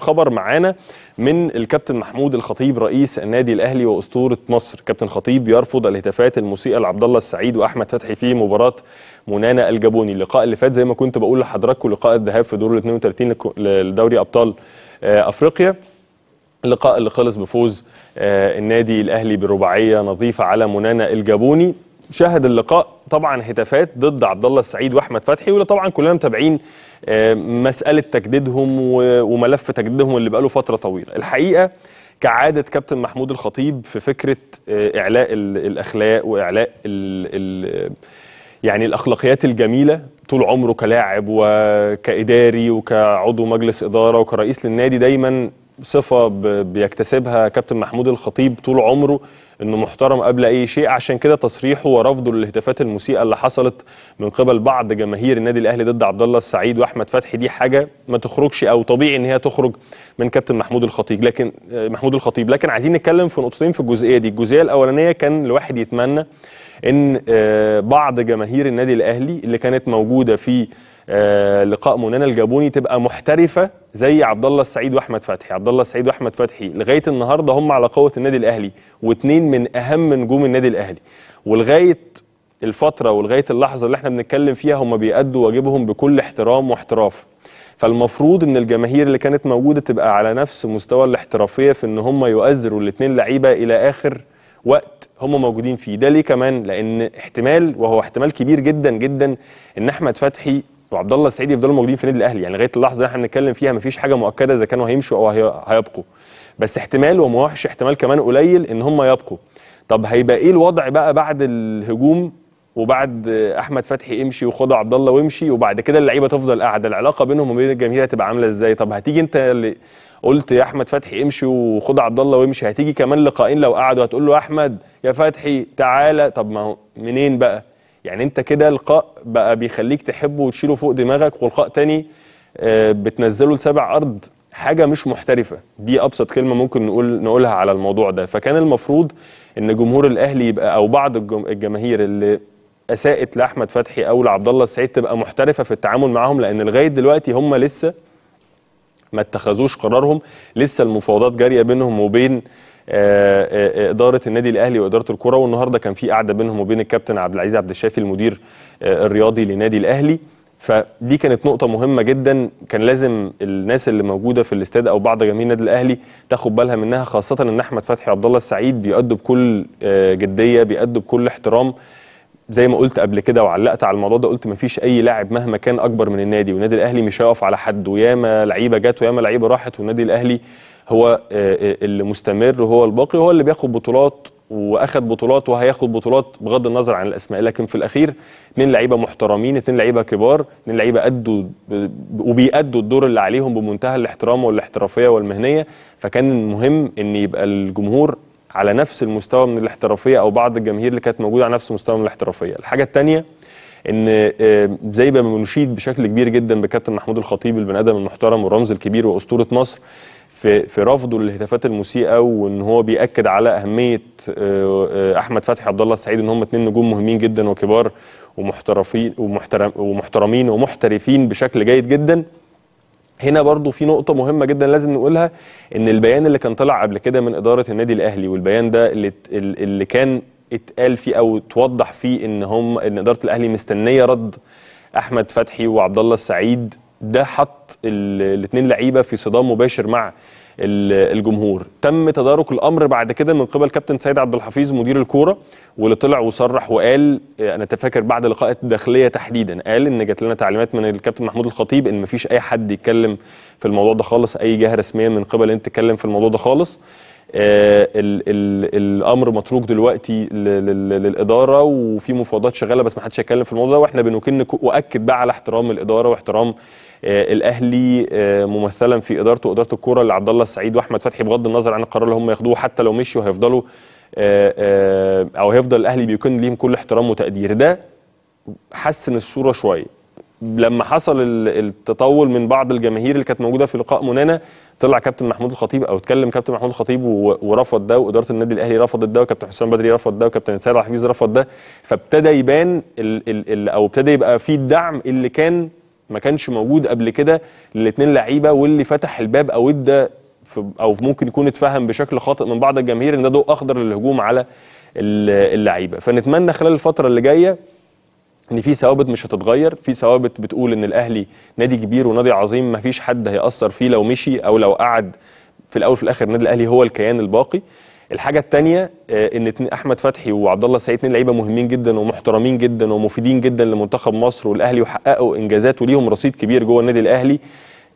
خبر معانا من الكابتن محمود الخطيب رئيس النادي الاهلي واسطوره مصر كابتن خطيب يرفض الهتافات المسيئه لعبد الله السعيد واحمد فتحي في مباراه منانا الجابوني اللقاء اللي فات زي ما كنت بقول لحضراتكم لقاء الذهاب في دور ال 32 لدوري ابطال آه، افريقيا اللقاء اللي خلص بفوز آه، النادي الاهلي برباعيه نظيفه على منانا الجابوني شهد اللقاء طبعا هتافات ضد عبد الله السعيد واحمد فتحي ولا طبعا كلنا متابعين آه، مساله تجديدهم وملف تجديدهم اللي بقاله فتره طويله الحقيقه كعاده كابتن محمود الخطيب في فكره آه، اعلاء الاخلاق واعلاء الـ يعني الاخلاقيات الجميله طول عمره كلاعب وكاداري وكعضو مجلس اداره وكرئيس للنادي دايما صفه بيكتسبها كابتن محمود الخطيب طول عمره انه محترم قبل اي شيء عشان كده تصريحه ورفضه للهتافات المسيئه اللي حصلت من قبل بعض جماهير النادي الاهلي ضد عبد الله السعيد واحمد فتحي دي حاجه ما تخرجش او طبيعي ان هي تخرج من كابتن محمود الخطيب لكن آه، محمود الخطيب لكن عايزين نتكلم في نقطتين في الجزئيه دي الجزئيه الاولانيه كان الواحد يتمنى ان آه، بعض جماهير النادي الاهلي اللي كانت موجوده في آه، لقاء منانا الجابوني تبقى محترفه زي عبد الله السعيد واحمد فتحي عبد الله السعيد واحمد فتحي لغايه النهارده هم على قوه النادي الاهلي واثنين من اهم نجوم النادي الاهلي ولغايه الفتره ولغايه اللحظه اللي احنا بنتكلم فيها هم بيأدوا واجبهم بكل احترام واحتراف فالمفروض ان الجماهير اللي كانت موجوده تبقى على نفس مستوى الاحترافيه في ان هم يؤزروا الاثنين لعيبه الى اخر وقت هم موجودين فيه ده ليه كمان لان احتمال وهو احتمال كبير جدا جدا ان احمد فتحي وعبد الله السعيد يفضلوا موجودين في النادي الاهلي يعني لغايه اللحظه اللي احنا بنتكلم فيها مفيش حاجه مؤكده اذا كانوا هيمشوا او هيبقوا بس احتمال وما وحش احتمال كمان قليل ان هم يبقوا طب هيبقى ايه الوضع بقى بعد الهجوم وبعد احمد فتحي امشي وخد عبد الله وامشي وبعد كده اللعيبه تفضل قاعده العلاقه بينهم وبين الجماهير هتبقى عامله ازاي طب هتيجي انت اللي قلت يا احمد فتحي امشي وخد عبد الله وامشي هتيجي كمان لقائين لو قعدوا هتقول له احمد يا فتحي تعالى طب ما هو منين بقى يعني انت كده لقاء بقى بيخليك تحبه وتشيله فوق دماغك ولقاء تاني آه، بتنزله لسبع ارض حاجه مش محترفه دي ابسط كلمه ممكن نقول نقولها على الموضوع ده فكان المفروض ان جمهور الاهلي يبقى او بعض الجماهير اللي اساءت لاحمد فتحي او لعبد الله السعيد تبقى محترفه في التعامل معاهم لان لغايه دلوقتي هم لسه ما اتخذوش قرارهم لسه المفاوضات جاريه بينهم وبين آه، آه، آه، اداره النادي الاهلي واداره الكره والنهارده كان في قعده بينهم وبين الكابتن عبد العزيز عبد الشافي المدير الرياضي لنادي الاهلي فدي كانت نقطه مهمه جدا كان لازم الناس اللي موجوده في الاستاد او بعض جماهير النادي الاهلي تاخد بالها منها خاصه ان احمد فتحي عبد الله السعيد بيؤدوا بكل جديه بيؤدوا بكل احترام زي ما قلت قبل كده وعلقت على الموضوع ده قلت مفيش اي لاعب مهما كان اكبر من النادي والنادي الاهلي مش هيقف على حد وياما لعيبه جت وياما لعيبه راحت والنادي الاهلي هو آه، آه، اللي مستمر وهو الباقي وهو اللي بياخد بطولات واخد بطولات وهياخد بطولات بغض النظر عن الاسماء لكن في الاخير اثنين لعيبه محترمين اثنين لعيبه كبار اثنين لعيبه ادوا وبيأدوا الدور اللي عليهم بمنتهى الاحترام والاحترافيه والمهنيه فكان مهم ان يبقى الجمهور على نفس المستوى من الاحترافيه او بعض الجماهير اللي كانت موجوده على نفس المستوى من الاحترافيه الحاجه الثانيه ان آه، زي ما بنشيد بشكل كبير جدا بكابتن محمود الخطيب البني ادم المحترم والرمز الكبير واسطوره مصر في في رفضه للهتافات المسيئه وان هو بياكد على اهميه آه، آه، احمد فتحي عبد الله السعيد ان هم اثنين نجوم مهمين جدا وكبار ومحترفين ومحترم ومحترمين ومحترفين بشكل جيد جدا هنا برضو في نقطة مهمة جدا لازم نقولها إن البيان اللي كان طلع قبل كده من إدارة النادي الأهلي والبيان ده اللي اللي كان اتقال فيه أو توضح فيه إن هم إن إدارة الأهلي مستنية رد أحمد فتحي وعبد الله السعيد ده حط الاثنين لعيبه في صدام مباشر مع الجمهور تم تدارك الامر بعد كده من قبل كابتن سيد عبد الحفيظ مدير الكوره واللي طلع وصرح وقال آه، انا تفاكر بعد لقاء الداخليه تحديدا قال ان جات لنا تعليمات من الكابتن محمود الخطيب ان مفيش اي حد يتكلم في الموضوع ده خالص اي جهه رسميه من قبل ان تتكلم في الموضوع ده خالص الـ آه، الـ الامر متروك دلوقتي للاداره وفي مفاوضات شغاله بس ما حدش هيتكلم في الموضوع ده واحنا بنكن واكد بقى على احترام الاداره واحترام آه، الاهلي آه، ممثلا في ادارته واداره الكوره اللي عبد الله السعيد واحمد فتحي بغض النظر عن القرار اللي هم ياخدوه حتى لو مشوا هيفضلوا او هيفضل الاهلي بيكن ليهم كل احترام وتقدير ده حسن الصوره شويه لما حصل التطول من بعض الجماهير اللي كانت موجوده في لقاء منانا طلع كابتن محمود الخطيب او اتكلم كابتن محمود الخطيب ورفض ده واداره النادي الاهلي رفضت ده وكابتن حسام بدري رفض ده وكابتن سيد حفيظ رفض ده فابتدى يبان الـ الـ الـ او ابتدى يبقى في الدعم اللي كان ما كانش موجود قبل كده للاثنين لعيبه واللي فتح الباب او ادى او ممكن يكون اتفهم بشكل خاطئ من بعض الجماهير ان ده ضوء اخضر للهجوم على اللعيبه فنتمنى خلال الفتره اللي جايه ان يعني في ثوابت مش هتتغير في ثوابت بتقول ان الاهلي نادي كبير ونادي عظيم ما فيش حد هيأثر فيه لو مشي او لو قعد في الاول في الاخر النادي الاهلي هو الكيان الباقي الحاجه الثانيه آه، ان احمد فتحي وعبد الله السعيد اثنين لعيبه مهمين جدا ومحترمين جدا ومفيدين جدا لمنتخب مصر والاهلي وحققوا انجازات وليهم رصيد كبير جوه النادي الاهلي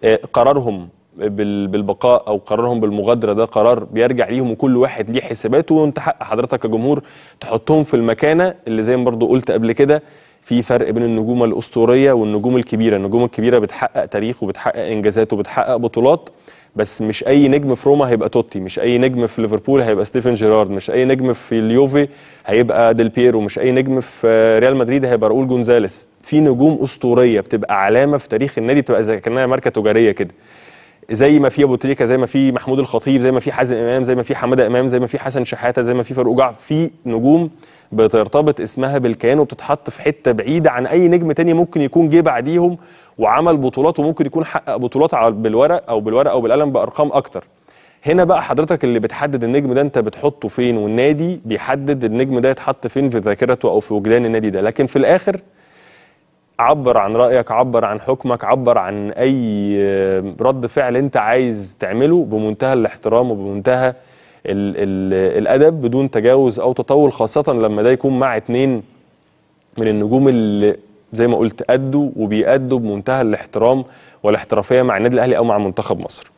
آه، قرارهم بالبقاء او قرارهم بالمغادره ده قرار بيرجع ليهم وكل واحد ليه حساباته وانت حق حضرتك كجمهور تحطهم في المكانه اللي زي ما برضه قلت قبل كده في فرق بين النجوم الاسطوريه والنجوم الكبيره النجوم الكبيره بتحقق تاريخ وبتحقق انجازات وبتحقق بطولات بس مش اي نجم في روما هيبقى توتي مش اي نجم في ليفربول هيبقى ستيفن جيرارد مش اي نجم في اليوفي هيبقى ديل بيرو مش اي نجم في ريال مدريد هيبقى راؤول جونزاليس في نجوم اسطوريه بتبقى علامه في تاريخ النادي بتبقى زي كانها ماركه تجاريه كده زي ما في ابو تريكه زي ما في محمود الخطيب زي ما في حازم امام زي ما في حماده امام زي ما في حسن شحاته زي ما في فاروق جعفر في نجوم بترتبط اسمها بالكيان وبتتحط في حته بعيده عن اي نجم تاني ممكن يكون جه بعديهم وعمل بطولات وممكن يكون حقق بطولات بالورق او بالورق او بالقلم بارقام اكتر هنا بقى حضرتك اللي بتحدد النجم ده انت بتحطه فين والنادي بيحدد النجم ده يتحط فين في ذاكرته او في وجدان النادي ده لكن في الاخر عبر عن رايك عبر عن حكمك عبر عن اي رد فعل انت عايز تعمله بمنتهى الاحترام وبمنتهى الـ الـ الادب بدون تجاوز او تطول خاصه لما ده يكون مع اتنين من النجوم اللي زي ما قلت ادوا وبيأدوا بمنتهى الاحترام والاحترافيه مع النادي الاهلي او مع منتخب مصر